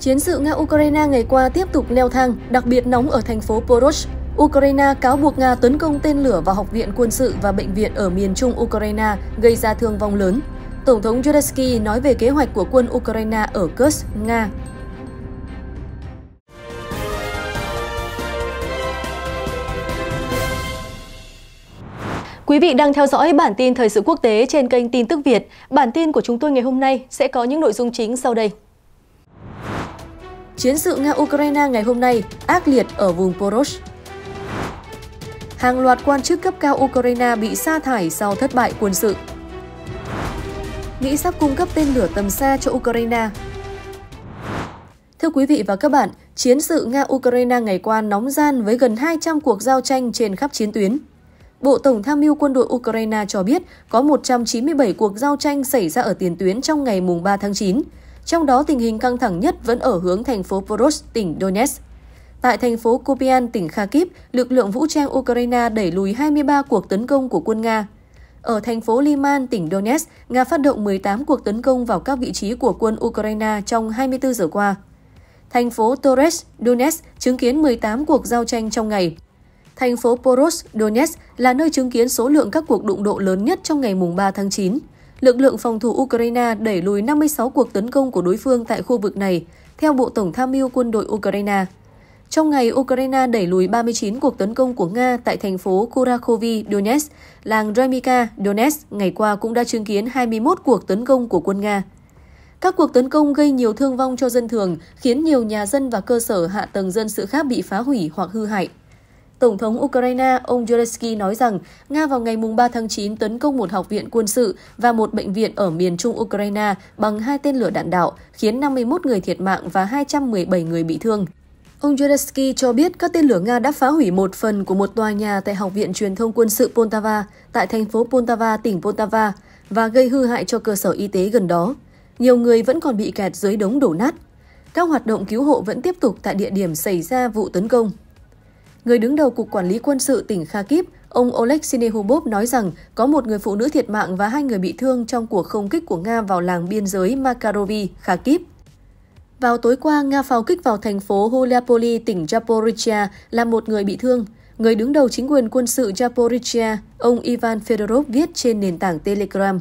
Chiến sự Nga-Ukraine ngày qua tiếp tục leo thang, đặc biệt nóng ở thành phố Porosh. Ukraine cáo buộc Nga tấn công tên lửa vào học viện quân sự và bệnh viện ở miền trung Ukraine, gây ra thương vong lớn. Tổng thống Zelensky nói về kế hoạch của quân Ukraine ở Kursk, Nga. Quý vị đang theo dõi bản tin thời sự quốc tế trên kênh Tin tức Việt. Bản tin của chúng tôi ngày hôm nay sẽ có những nội dung chính sau đây. Chiến sự Nga-Ukraine ngày hôm nay ác liệt ở vùng Porosh. Hàng loạt quan chức cấp cao Ukraine bị sa thải sau thất bại quân sự. Mỹ sắp cung cấp tên lửa tầm xa cho Ukraine. Thưa quý vị và các bạn, chiến sự Nga-Ukraine ngày qua nóng gian với gần 200 cuộc giao tranh trên khắp chiến tuyến. Bộ Tổng tham mưu quân đội Ukraine cho biết có 197 cuộc giao tranh xảy ra ở tiền tuyến trong ngày mùng 3 tháng 9. Trong đó, tình hình căng thẳng nhất vẫn ở hướng thành phố Poros, tỉnh Donetsk. Tại thành phố Kupian, tỉnh Kharkiv, lực lượng vũ trang Ukraine đẩy lùi 23 cuộc tấn công của quân Nga. Ở thành phố Liman, tỉnh Donetsk, Nga phát động 18 cuộc tấn công vào các vị trí của quân Ukraine trong 24 giờ qua. Thành phố Torres, Donetsk chứng kiến 18 cuộc giao tranh trong ngày. Thành phố Poros, Donetsk là nơi chứng kiến số lượng các cuộc đụng độ lớn nhất trong ngày 3 tháng 9 lực lượng phòng thủ Ukraine đẩy lùi 56 cuộc tấn công của đối phương tại khu vực này, theo Bộ Tổng tham mưu quân đội Ukraine. Trong ngày, Ukraine đẩy lùi 39 cuộc tấn công của Nga tại thành phố Kurakovi, Donetsk, làng Remika, Donetsk ngày qua cũng đã chứng kiến 21 cuộc tấn công của quân Nga. Các cuộc tấn công gây nhiều thương vong cho dân thường, khiến nhiều nhà dân và cơ sở hạ tầng dân sự khác bị phá hủy hoặc hư hại. Tổng thống Ukraine ông Zelensky nói rằng Nga vào ngày 3 tháng 9 tấn công một học viện quân sự và một bệnh viện ở miền trung Ukraine bằng hai tên lửa đạn đạo, khiến 51 người thiệt mạng và 217 người bị thương. Ông Zelensky cho biết các tên lửa Nga đã phá hủy một phần của một tòa nhà tại Học viện Truyền thông Quân sự Poltava tại thành phố Poltava, tỉnh Poltava và gây hư hại cho cơ sở y tế gần đó. Nhiều người vẫn còn bị kẹt dưới đống đổ nát. Các hoạt động cứu hộ vẫn tiếp tục tại địa điểm xảy ra vụ tấn công. Người đứng đầu Cục Quản lý Quân sự tỉnh Kharkiv, ông Oleg Sinehubov nói rằng có một người phụ nữ thiệt mạng và hai người bị thương trong cuộc không kích của Nga vào làng biên giới Makarovi, Kharkiv. Vào tối qua, Nga pháo kích vào thành phố Huliapoli, tỉnh Zaporizhia, làm một người bị thương. Người đứng đầu chính quyền quân sự Zaporizhia, ông Ivan Fedorov viết trên nền tảng Telegram.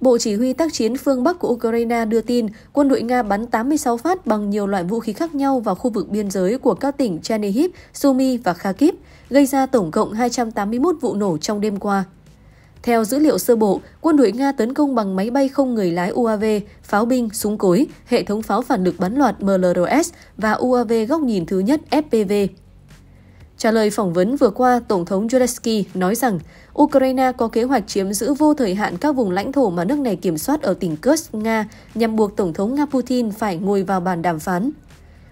Bộ Chỉ huy tác chiến phương Bắc của Ukraine đưa tin quân đội Nga bắn 86 phát bằng nhiều loại vũ khí khác nhau vào khu vực biên giới của các tỉnh Chernihiv, Sumy và Kharkiv, gây ra tổng cộng 281 vụ nổ trong đêm qua. Theo dữ liệu sơ bộ, quân đội Nga tấn công bằng máy bay không người lái UAV, pháo binh, súng cối, hệ thống pháo phản lực bắn loạt MLRS và UAV góc nhìn thứ nhất FPV. Trả lời phỏng vấn vừa qua, Tổng thống Zelensky nói rằng Ukraine có kế hoạch chiếm giữ vô thời hạn các vùng lãnh thổ mà nước này kiểm soát ở tỉnh Kursk, Nga, nhằm buộc Tổng thống Nga Putin phải ngồi vào bàn đàm phán.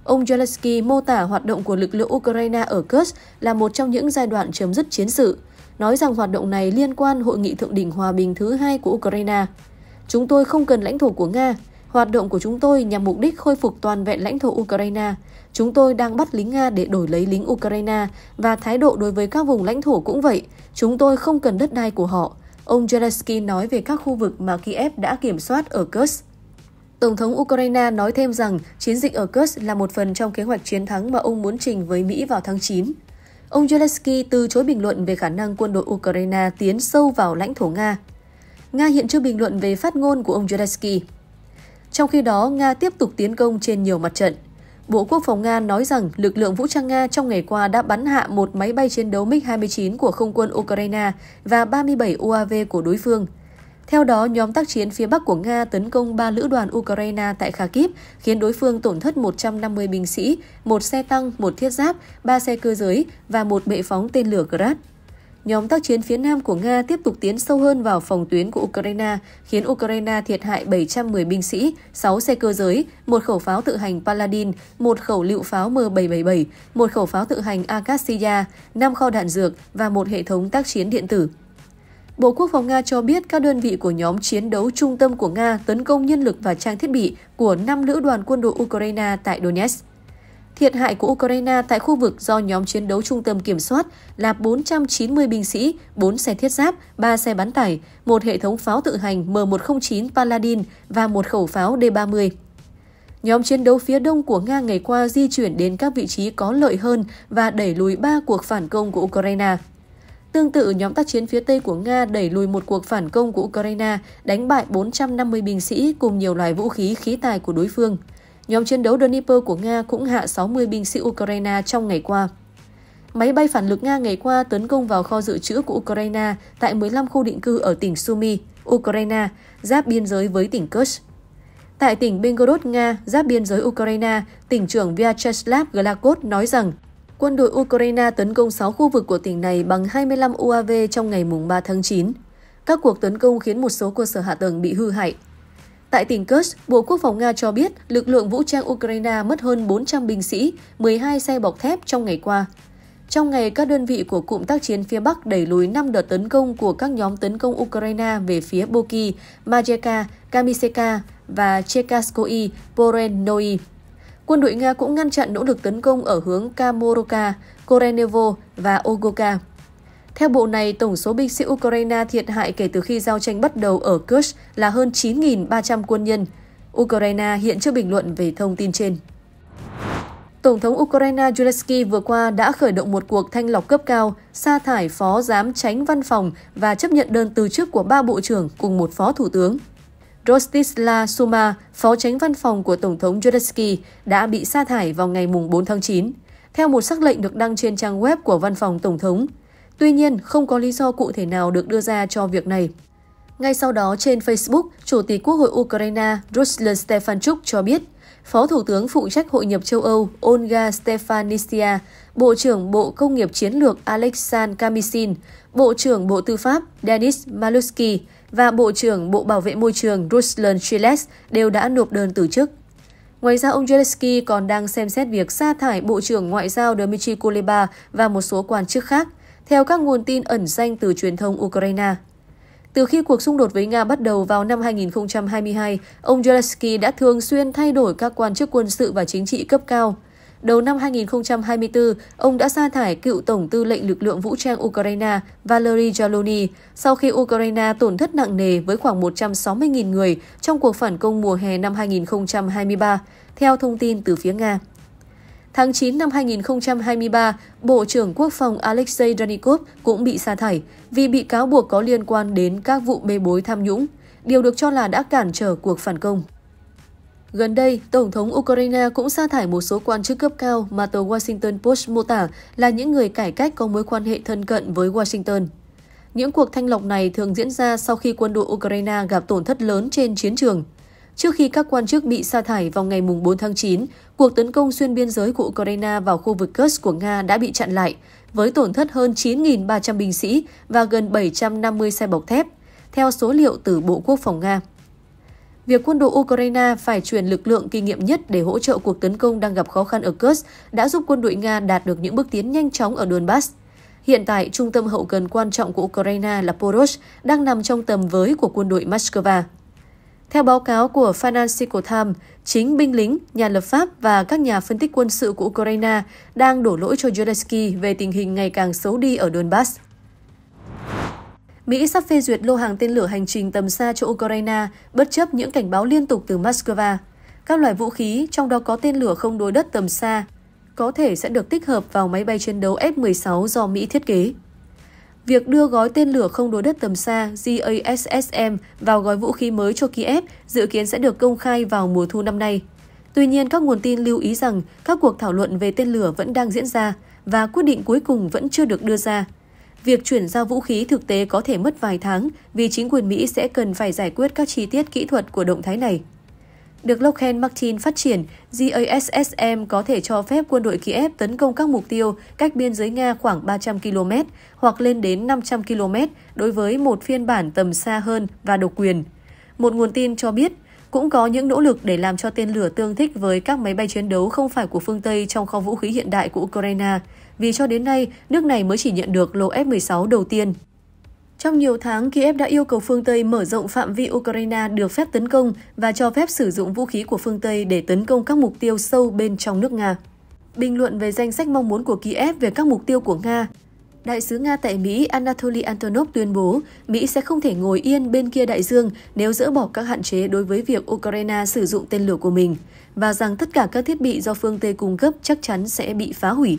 Ông Zelensky mô tả hoạt động của lực lượng Ukraine ở Kursk là một trong những giai đoạn chấm dứt chiến sự, nói rằng hoạt động này liên quan Hội nghị Thượng đỉnh Hòa bình thứ hai của Ukraine. Chúng tôi không cần lãnh thổ của Nga, Hoạt động của chúng tôi nhằm mục đích khôi phục toàn vẹn lãnh thổ Ukraine. Chúng tôi đang bắt lính Nga để đổi lấy lính Ukraine và thái độ đối với các vùng lãnh thổ cũng vậy. Chúng tôi không cần đất đai của họ. Ông Zelensky nói về các khu vực mà Kiev đã kiểm soát ở Kursk. Tổng thống Ukraine nói thêm rằng chiến dịch ở Kursk là một phần trong kế hoạch chiến thắng mà ông muốn trình với Mỹ vào tháng 9. Ông Zelensky từ chối bình luận về khả năng quân đội Ukraine tiến sâu vào lãnh thổ Nga. Nga hiện chưa bình luận về phát ngôn của ông Zelensky. Trong khi đó, Nga tiếp tục tiến công trên nhiều mặt trận. Bộ Quốc phòng Nga nói rằng lực lượng vũ trang Nga trong ngày qua đã bắn hạ một máy bay chiến đấu MiG-29 của không quân Ukraine và 37 UAV của đối phương. Theo đó, nhóm tác chiến phía Bắc của Nga tấn công 3 lữ đoàn Ukraine tại Kharkiv, khiến đối phương tổn thất 150 binh sĩ, một xe tăng, một thiết giáp, ba xe cơ giới và một bệ phóng tên lửa Grad nhóm tác chiến phía Nam của Nga tiếp tục tiến sâu hơn vào phòng tuyến của Ukraine, khiến Ukraine thiệt hại 710 binh sĩ, 6 xe cơ giới, một khẩu pháo tự hành Paladin, một khẩu lựu pháo M777, một khẩu pháo tự hành Akassia, 5 kho đạn dược và một hệ thống tác chiến điện tử. Bộ Quốc phòng Nga cho biết các đơn vị của nhóm chiến đấu trung tâm của Nga tấn công nhân lực và trang thiết bị của 5 lữ đoàn quân đội Ukraine tại Donetsk. Thiệt hại của Ukraine tại khu vực do nhóm chiến đấu trung tâm kiểm soát là 490 binh sĩ, 4 xe thiết giáp, 3 xe bán tải, một hệ thống pháo tự hành M109 Paladin và một khẩu pháo D-30. Nhóm chiến đấu phía đông của Nga ngày qua di chuyển đến các vị trí có lợi hơn và đẩy lùi 3 cuộc phản công của Ukraine. Tương tự, nhóm tác chiến phía Tây của Nga đẩy lùi một cuộc phản công của Ukraine, đánh bại 450 binh sĩ cùng nhiều loại vũ khí khí tài của đối phương. Nhóm chiến đấu Dnipro của Nga cũng hạ 60 binh sĩ Ukraine trong ngày qua. Máy bay phản lực Nga ngày qua tấn công vào kho dự trữ của Ukraine tại 15 khu định cư ở tỉnh Sumy, Ukraine, giáp biên giới với tỉnh Kursk. Tại tỉnh Belgorod, Nga, giáp biên giới Ukraine, tỉnh trưởng Vyacheslav Glakov nói rằng quân đội Ukraine tấn công 6 khu vực của tỉnh này bằng 25 UAV trong ngày 3 tháng 9. Các cuộc tấn công khiến một số cơ sở hạ tầng bị hư hại, Tại tỉnh Kursk, Bộ Quốc phòng Nga cho biết lực lượng vũ trang Ukraine mất hơn 400 binh sĩ, 12 xe bọc thép trong ngày qua. Trong ngày, các đơn vị của cụm tác chiến phía Bắc đẩy lùi 5 đợt tấn công của các nhóm tấn công Ukraine về phía Boki, Majeka, Kamiseka và Chekaskoi, Porennoi. Quân đội Nga cũng ngăn chặn nỗ lực tấn công ở hướng Kamoroka, Korenevo và Ogoka. Theo bộ này, tổng số binh sĩ Ukraine thiệt hại kể từ khi giao tranh bắt đầu ở Kursk là hơn 9.300 quân nhân. Ukraine hiện chưa bình luận về thông tin trên. Tổng thống Ukraine Zelensky vừa qua đã khởi động một cuộc thanh lọc cấp cao, sa thải phó giám tránh văn phòng và chấp nhận đơn từ chức của ba bộ trưởng cùng một phó thủ tướng. Rostisla Suma, phó tránh văn phòng của Tổng thống Zelensky, đã bị sa thải vào ngày 4 tháng 9. Theo một xác lệnh được đăng trên trang web của văn phòng Tổng thống, Tuy nhiên, không có lý do cụ thể nào được đưa ra cho việc này. Ngay sau đó trên Facebook, Chủ tịch Quốc hội Ukraine Ruslan Stefanchuk cho biết, Phó Thủ tướng phụ trách hội nhập châu Âu Olga Stefanisia, Bộ trưởng Bộ Công nghiệp Chiến lược Alexan Kamishin, Bộ trưởng Bộ Tư pháp Denis Malusky và Bộ trưởng Bộ Bảo vệ Môi trường Ruslan Chiles đều đã nộp đơn từ chức. Ngoài ra, ông Zelensky còn đang xem xét việc sa thải Bộ trưởng Ngoại giao Dmitry Kuleba và một số quan chức khác theo các nguồn tin ẩn danh từ truyền thông Ukraine. Từ khi cuộc xung đột với Nga bắt đầu vào năm 2022, ông Zelensky đã thường xuyên thay đổi các quan chức quân sự và chính trị cấp cao. Đầu năm 2024, ông đã sa thải cựu Tổng tư lệnh lực lượng vũ trang Ukraine Valery Zalony sau khi Ukraine tổn thất nặng nề với khoảng 160.000 người trong cuộc phản công mùa hè năm 2023, theo thông tin từ phía Nga. Tháng 9 năm 2023, Bộ trưởng Quốc phòng Alexei Ranikov cũng bị sa thải vì bị cáo buộc có liên quan đến các vụ bê bối tham nhũng, điều được cho là đã cản trở cuộc phản công. Gần đây, Tổng thống Ukraine cũng sa thải một số quan chức cấp cao mà tờ Washington Post mô tả là những người cải cách có mối quan hệ thân cận với Washington. Những cuộc thanh lọc này thường diễn ra sau khi quân đội Ukraine gặp tổn thất lớn trên chiến trường – Trước khi các quan chức bị sa thải vào ngày 4 tháng 9, cuộc tấn công xuyên biên giới của Ukraine vào khu vực Kursk của Nga đã bị chặn lại, với tổn thất hơn 9.300 binh sĩ và gần 750 xe bọc thép, theo số liệu từ Bộ Quốc phòng Nga. Việc quân đội Ukraine phải chuyển lực lượng kinh nghiệm nhất để hỗ trợ cuộc tấn công đang gặp khó khăn ở Kursk đã giúp quân đội Nga đạt được những bước tiến nhanh chóng ở Donbass. Hiện tại, trung tâm hậu cần quan trọng của Ukraine là Porosh đang nằm trong tầm với của quân đội Moscow. Theo báo cáo của Financial Times, chính binh lính, nhà lập pháp và các nhà phân tích quân sự của Ukraine đang đổ lỗi cho Zelensky về tình hình ngày càng xấu đi ở Donbass. Mỹ sắp phê duyệt lô hàng tên lửa hành trình tầm xa cho Ukraine, bất chấp những cảnh báo liên tục từ Moscow. Các loại vũ khí, trong đó có tên lửa không đối đất tầm xa, có thể sẽ được tích hợp vào máy bay chiến đấu F-16 do Mỹ thiết kế. Việc đưa gói tên lửa không đối đất tầm xa JASSM vào gói vũ khí mới cho Kiev dự kiến sẽ được công khai vào mùa thu năm nay. Tuy nhiên, các nguồn tin lưu ý rằng các cuộc thảo luận về tên lửa vẫn đang diễn ra và quyết định cuối cùng vẫn chưa được đưa ra. Việc chuyển giao vũ khí thực tế có thể mất vài tháng vì chính quyền Mỹ sẽ cần phải giải quyết các chi tiết kỹ thuật của động thái này. Được Lockheed Martin phát triển, GASSM có thể cho phép quân đội Kiev tấn công các mục tiêu cách biên giới Nga khoảng 300 km hoặc lên đến 500 km đối với một phiên bản tầm xa hơn và độc quyền. Một nguồn tin cho biết, cũng có những nỗ lực để làm cho tên lửa tương thích với các máy bay chiến đấu không phải của phương Tây trong kho vũ khí hiện đại của Ukraine, vì cho đến nay, nước này mới chỉ nhận được lô F-16 đầu tiên. Trong nhiều tháng, Kiev đã yêu cầu phương Tây mở rộng phạm vi Ukraine được phép tấn công và cho phép sử dụng vũ khí của phương Tây để tấn công các mục tiêu sâu bên trong nước Nga. Bình luận về danh sách mong muốn của Kiev về các mục tiêu của Nga, Đại sứ Nga tại Mỹ Anatoly Antonov tuyên bố Mỹ sẽ không thể ngồi yên bên kia đại dương nếu dỡ bỏ các hạn chế đối với việc Ukraine sử dụng tên lửa của mình, và rằng tất cả các thiết bị do phương Tây cung cấp chắc chắn sẽ bị phá hủy.